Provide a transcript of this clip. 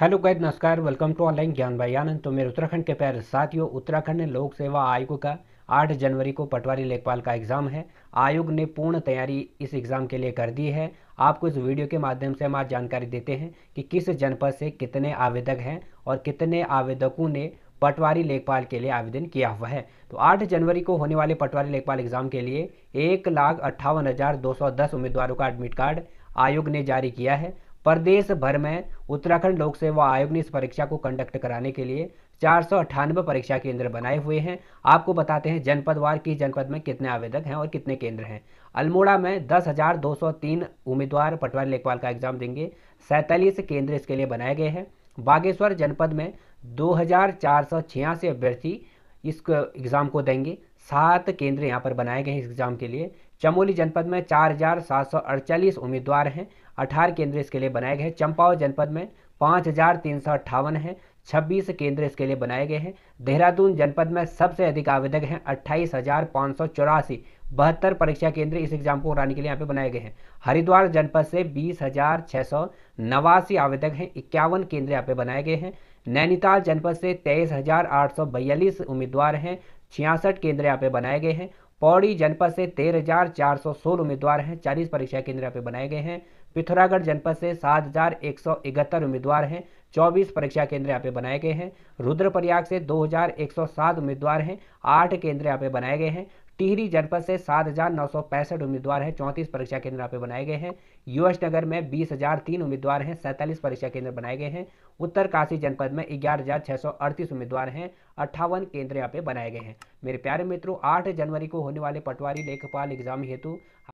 hello guide नमस्कार welcome to online ज्ञान भाई आनंद तो मेरे उत्तराखंड के प्यारे साथियों उत्तराखंड लोक सेवा आयोग का 8 जनवरी को पटवारी लेखपाल का एग्ज़ाम है आयोग ने पूर्ण तैयारी इस एग्ज़ाम के लिए कर दी है आपको इस वीडियो के माध्यम से हम आज जानकारी देते हैं कि किस जनपद से कितने आवेदक हैं और कितने आवेदकों ने पटवारी लेखपाल के लिए आवेदन किया हुआ है तो 8 जनवरी को होने वाले पटवारी लेखपाल एग्ज़ाम के लिए एक लाख अट्ठावन हज़ार दो सौ दस उम्मीदवारों का एडमिट कार्ड आयोग ने जारी किया है प्रदेश भर में उत्तराखंड लोक सेवा आयोग ने इस परीक्षा को कंडक्ट कराने के लिए चार सौ अट्ठानबे परीक्षा केंद्र बनाए हुए हैं आपको बताते हैं जनपदवार की जनपद में कितने आवेदक हैं और कितने केंद्र हैं अल्मोड़ा में दस हज़ार दो सौ तीन उम्मीदवार पटवारी लेखपाल का एग्जाम देंगे सैंतालीस केंद्र इसके लिए बनाए गए हैं बागेश्वर जनपद में दो हज़ार चार सौ छियासी अभ्यर्थी इस एग्ज़ाम को देंगे सात केंद्र यहाँ पर बनाए गए हैं इस एग्ज़ाम के लिए चमोली जनपद में चार हज़ार सात सौ अड़चालीस उम्मीदवार हैं अठारह केंद्र इसके लिए बनाए गए हैं चंपावत जनपद में पाँच हज़ार तीन सौ अट्ठावन हैं छब्बीस केंद्र इसके लिए बनाए गए हैं देहरादून जनपद में सबसे अधिक आवेदक हैं अट्ठाईस हज़ार पाँच सौ चौरासी बहत्तर परीक्षा केंद्र इस एग्जाम को कराने के लिए यहाँ पे बनाए गए हैं हरिद्वार जनपद से बीस हजार छः सौ नवासी आवेदक हैं इक्यावन केंद्र यहाँ पे बनाए गए हैं नैनीताल जनपद से तेईस हजार आठ सौ बयालीस उम्मीदवार हैं छियासठ केंद्र यहाँ पे बनाए गए हैं पौड़ी जनपद से तेरह हजार चार सौ सोलह उम्मीदवार हैं चालीस परीक्षा केंद्र यहाँ पे बनाए गए हैं पिथौरागढ़ जनपद से सात हजार एक सौ इकहत्तर उम्मीदवार हैं चौबीस परीक्षा केंद्र यहाँ पे बनाए गए हैं रुद्रप्रयाग से दो हजार एक सौ सात उम्मीदवार हैं आठ केंद्र यहाँ पे बनाए गए हैं टिहरी जनपद से सात हजार नौ सौ पैंसठ उम्मीदवार हैं चौंतीस परीक्षा केंद्र यहाँ पे बनाए गए हैं यूएस नगर में बीस हजार तीन उम्मीदवार हैं सैंतालीस परीक्षा केंद्र बनाए गए हैं उत्तर काशी जनपद में ग्यारह हजार छह सौ अड़तीस उम्मीदवार हैं अट्ठावन केंद्र यहाँ पे बनाए गए हैं मेरे प्यारे मित्रों आठ जनवरी को होने वाले पटवारी लेखपाल एग्जाम हेतु